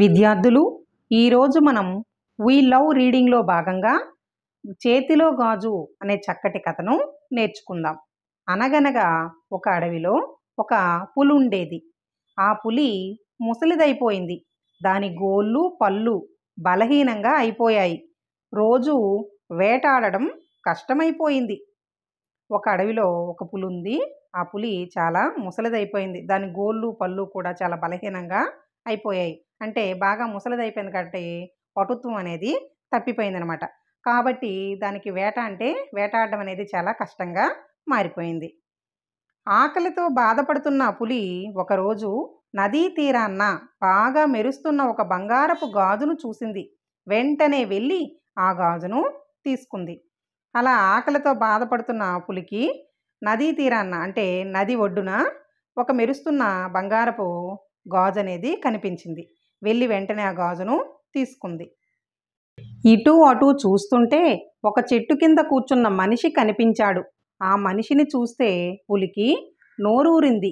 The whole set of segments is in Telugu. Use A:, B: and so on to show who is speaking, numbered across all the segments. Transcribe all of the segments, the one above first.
A: విద్యార్థులు ఈరోజు మనం వీ లవ్ రీడింగ్లో భాగంగా చేతిలో గాజు అనే చక్కటి కథను నేర్చుకుందాం అనగనగా ఒక అడవిలో ఒక పులి ఉండేది ఆ పులి ముసలిదైపోయింది దాని గోళ్ళు పళ్ళు బలహీనంగా అయిపోయాయి రోజు వేటాడడం కష్టమైపోయింది ఒక అడవిలో ఒక పులి ఉంది ఆ పులి చాలా ముసలిదైపోయింది దాని గోళ్ళు పళ్ళు కూడా చాలా బలహీనంగా అయిపోయాయి అంటే బాగా ముసలిదైపోయింది కాబట్టి పటుత్వం అనేది తప్పిపోయిందనమాట కాబట్టి దానికి వేట అంటే వేటాడడం అనేది చాలా కష్టంగా మారిపోయింది ఆకలితో బాధపడుతున్న పులి ఒకరోజు నదీ తీరాన్న బాగా మెరుస్తున్న ఒక బంగారపు గాజును చూసింది వెంటనే వెళ్ళి ఆ గాజును తీసుకుంది అలా ఆకలితో బాధపడుతున్న పులికి నదీ తీరాన్న అంటే నది ఒడ్డున ఒక మెరుస్తున్న బంగారపు గాజు అనేది కనిపించింది వెళ్ళి వెంటనే ఆ గాజును తీసుకుంది ఇటు అటు చూస్తుంటే ఒక చెట్టు కింద కూర్చున్న మనిషి కనిపించాడు ఆ మనిషిని చూస్తే పులికి నోరూరింది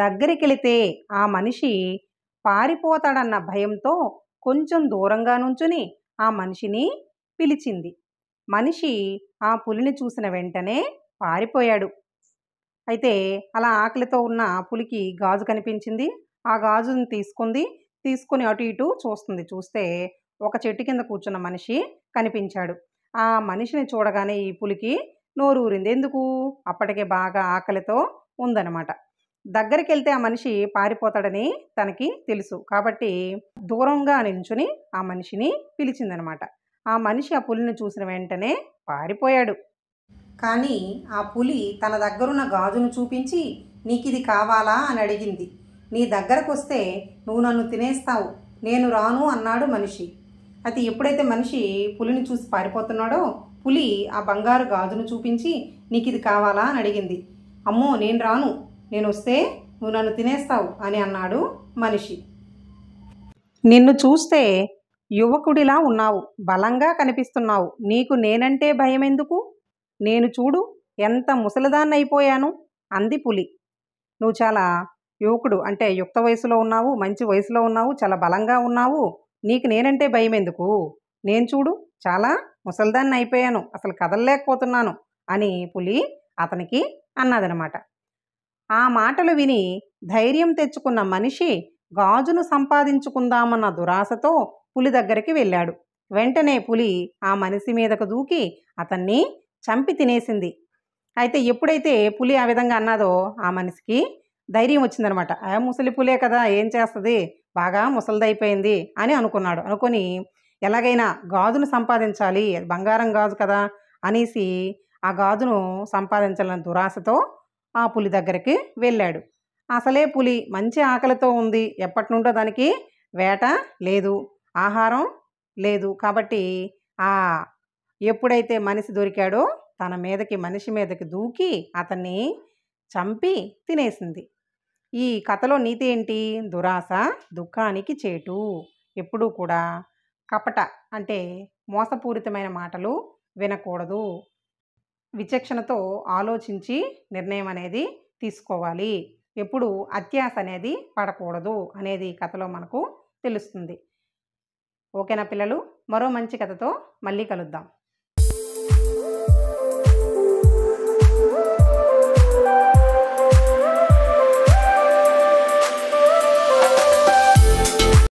A: దగ్గరికెళితే ఆ మనిషి పారిపోతాడన్న భయంతో కొంచెం దూరంగా నుంచుని ఆ మనిషిని పిలిచింది మనిషి ఆ పులిని చూసిన వెంటనే పారిపోయాడు అయితే అలా ఆకలితో ఉన్న పులికి గాజు కనిపించింది ఆ గాజును తీసుకుంది తీసుకొని అటు ఇటు చూస్తుంది చూస్తే ఒక చెట్టు కింద కూర్చున్న మనిషి కనిపించాడు ఆ మనిషిని చూడగానే ఈ పులికి నోరు ఊరింది ఎందుకు అప్పటికే బాగా ఆకలితో ఉందనమాట దగ్గరికి వెళ్తే ఆ మనిషి పారిపోతాడని తనకి తెలుసు కాబట్టి దూరంగా నిల్చుని ఆ మనిషిని పిలిచిందనమాట ఆ మనిషి ఆ పులిని చూసిన వెంటనే పారిపోయాడు కానీ ఆ పులి తన దగ్గరున్న గాజును చూపించి నీకిది కావాలా అని అడిగింది నీ దగ్గరకొస్తే నువ్వు నన్ను తినేస్తావు నేను రాను అన్నాడు మనిషి అయితే ఎప్పుడైతే మనిషి పులిని చూసి పారిపోతున్నాడో పులి ఆ బంగారు గాజును చూపించి నీకు ఇది కావాలా అని అడిగింది అమ్మో నేను రాను నేను వస్తే నువ్వు నన్ను తినేస్తావు అని అన్నాడు మనిషి నిన్ను చూస్తే యువకుడిలా ఉన్నావు బలంగా కనిపిస్తున్నావు నీకు నేనంటే భయం ఎందుకు నేను చూడు ఎంత ముసలిదాన్నైపోయాను అంది పులి నువ్వు చాలా యువకుడు అంటే యుక్త వయసులో ఉన్నావు మంచి వయసులో ఉన్నావు చాలా బలంగా ఉన్నావు నీకు నేనంటే భయం ఎందుకు నేను చూడు చాలా ముసల్దాన్ని అయిపోయాను అసలు కదలలేకపోతున్నాను అని పులి అతనికి అన్నదనమాట ఆ మాటలు విని ధైర్యం తెచ్చుకున్న మనిషి గాజును సంపాదించుకుందామన్న దురాశతో పులి దగ్గరికి వెళ్ళాడు వెంటనే పులి ఆ మనిషి మీదకు దూకి అతన్ని చంపి తినేసింది అయితే ఎప్పుడైతే పులి ఆ విధంగా అన్నదో ఆ మనిషికి ధైర్యం వచ్చిందనమాట ఆ ముసలిపులే కదా ఏం చేస్తుంది బాగా ముసలిదైపోయింది అని అనుకున్నాడు అనుకొని ఎలాగైనా గాజును సంపాదించాలి బంగారం గాజు కదా అనేసి ఆ గాజును సంపాదించాలన్న దురాశతో ఆ పులి దగ్గరికి వెళ్ళాడు అసలే పులి మంచి ఆకలితో ఉంది ఎప్పటి నుండో దానికి వేట లేదు ఆహారం లేదు కాబట్టి ఆ ఎప్పుడైతే మనిషి దొరికాడో తన మీదకి మనిషి మీదకి దూకి అతన్ని చంపి తినేసింది ఈ కథలో నీతి ఏంటి దురాశ దుఃఖానికి చేటు ఎప్పుడూ కూడా కపట అంటే మోసపూరితమైన మాటలు వినకూడదు విచక్షణతో ఆలోచించి నిర్ణయం అనేది తీసుకోవాలి ఎప్పుడు అత్యాశ అనేది పడకూడదు అనేది కథలో మనకు తెలుస్తుంది ఓకేనా పిల్లలు మరో మంచి కథతో మళ్ళీ కలుద్దాం